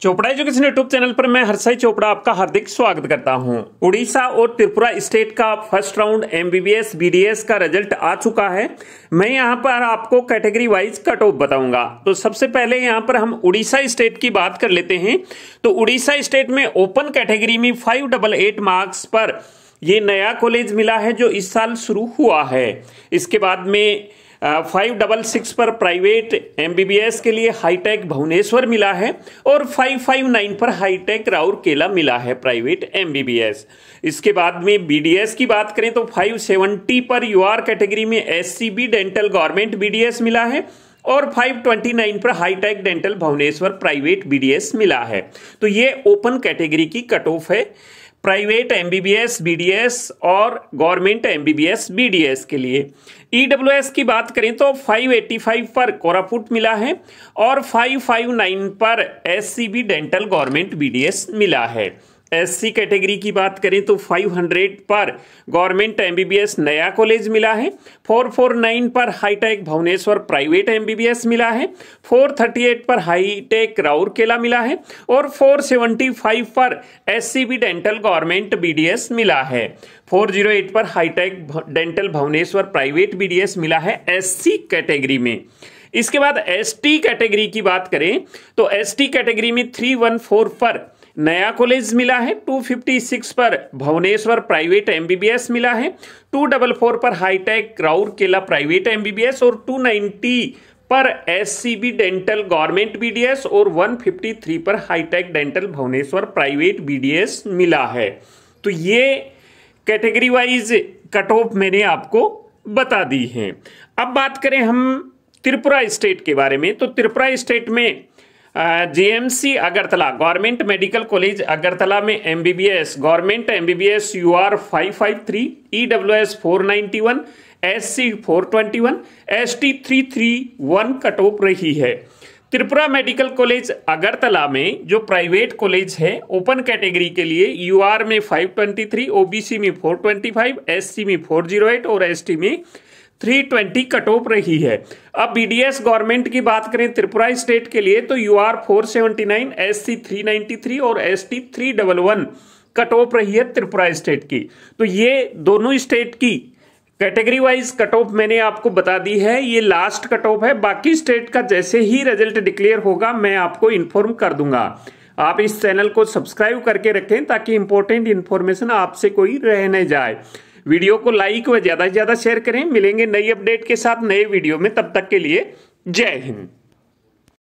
Chopra education YouTube channel पर मैं हर्षय चोपड़ा आपका हार्दिक स्वागत करता हूं। उड़ीसा और त्रिपुरा स्टेट का फर्स्ट राउंड एमबीबीएस बीडीएस का रिजल्ट आ चुका है मैं यहां पर आपको कैटेगरी वाइज कट ऑफ बताऊंगा तो सबसे पहले यहां पर हम उड़ीसा स्टेट की बात कर लेते हैं तो उड़ीसा स्टेट में ओपन कैटेगरी में फाइव मार्क्स पर यह नया कॉलेज मिला है जो इस साल शुरू हुआ है इसके बाद में फाइव डबल सिक्स पर प्राइवेट एमबीबीएस के लिए हाईटेक भुवनेश्वर मिला है और फाइव फाइव नाइन पर हाईटेक राउरकेला मिला है प्राइवेट एमबीबीएस इसके बाद में बीडीएस की बात करें तो फाइव सेवेंटी पर यूआर कैटेगरी में एससीबी डेंटल गवर्नमेंट बीडीएस मिला है और 529 पर Hitech dental Bhubaneswar private BDS मिला है तो ये ओपन कैटेगरी की कट ऑफ है private M B B S B D S और government M B B S B D S के लिए ई डब्ल्यू एस की बात करें तो 585 पर कोरापुट मिला है और 559 पर S C B dental government B D S मिला है एससी कैटेगरी की बात करें तो 500 पर गवर्नमेंट एमबीबीएस नया कॉलेज मिला है 449 पर हाईटेक भुवनेश्वर प्राइवेट एमबीबीएस मिला है 438 पर हाईटेक राउरकेला मिला है और 475 पर एससीबी डेंटल गवर्नमेंट बीडीएस मिला है 408 पर Hitech dental Bhubaneswar private BDS मिला है एससी कैटेगरी में इसके बाद एसटी कैटेगरी की बात करें तो एसटी कैटेगरी में 314 पर नया कॉलेज मिला है 256 पर भुवनेश्वर प्राइवेट एमबीबीएस मिला है 244 पर हाईटेक राउरकेला प्राइवेट एमबीबीएस और 290 पर एससीबी डेंटल गवर्नमेंट बीडीएस और 153 पर Hitech dental Bhubaneswar private BDS मिला है तो ये कैटेगरी वाइज कट ऑफ मैंने आपको बता दी है अब बात करें हम त्रिपुरा स्टेट के बारे में तो त्रिपुरा स्टेट में GMC Agartala government medical college Agartala में MBBS government MBBS U R five five three 421 ST S four one S C four twenty one S T three three one cut off रही है त्रिपुरा मेडिकल कॉलेज अगरतला में जो private college है open category के लिए यूआर में 523, OBC में 425, SC में 408 और एसटी में 320 कट ऑफ रही है अब बीडीएस गवर्नमेंट की बात करें त्रिपुरा स्टेट के लिए तो U R four seventy nine S C three ninety three और S T three double one cut off रही है त्रिपुरा स्टेट की तो ये दोनों स्टेट की कैटेगरी वाइज कट ऑफ मैंने आपको बता दी है ये लास्ट कट ऑफ है बाकी स्टेट का जैसे ही रिजल्ट डिक्लेयर होगा मैं आपको इन्फॉर्म कर दूंगा आप इस चैनल को सब्सक्राइब करके रखें ताकि इंपॉर्टेंट इन्फॉर्मेशन आपसे कोई रह न जाए वीडियो को लाइक व ज़्यादा से ज़्यादा शेयर करें मिलेंगे नई अपडेट के साथ नए वीडियो में तब तक के लिए जय हिंद